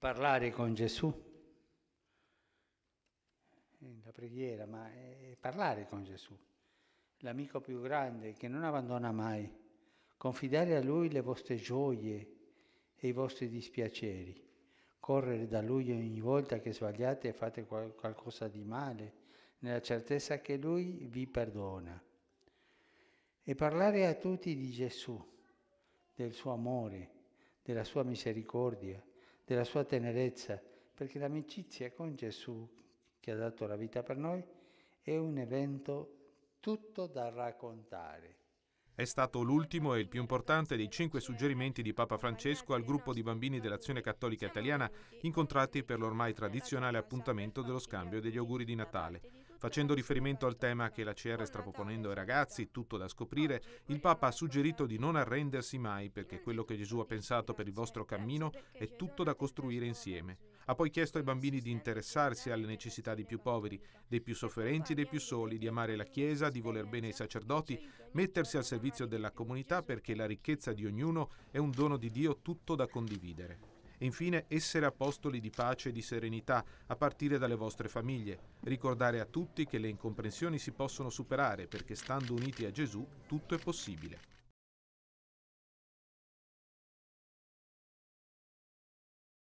parlare con Gesù, la preghiera, ma parlare con Gesù, l'amico più grande che non abbandona mai, confidare a Lui le vostre gioie e i vostri dispiaceri, correre da Lui ogni volta che sbagliate e fate qual- qualcosa di male, nella certezza che Lui vi perdona. E parlare a tutti di Gesù, del suo amore, della sua misericordia, della sua tenerezza, perché l'amicizia con Gesù che ha dato la vita per noi è un evento tutto da raccontare. È stato l'ultimo e il più importante dei cinque suggerimenti di Papa Francesco al gruppo di bambini dell'Azione Cattolica Italiana incontrati per l'ormai tradizionale appuntamento dello scambio degli auguri di Natale. Facendo riferimento al tema che la CR sta proponendo ai ragazzi, tutto da scoprire, il Papa ha suggerito di non arrendersi mai perché quello che Gesù ha pensato per il vostro cammino è tutto da costruire insieme. Ha poi chiesto ai bambini di interessarsi alle necessità dei più poveri, dei più sofferenti e dei più soli, di amare la Chiesa, di voler bene ai sacerdoti, mettersi al servizio della comunità perché la ricchezza di ognuno è un dono di Dio tutto da condividere. E infine essere apostoli di pace e di serenità, a partire dalle vostre famiglie. Ricordare a tutti che le incomprensioni si possono superare perché stando uniti a Gesù tutto è possibile.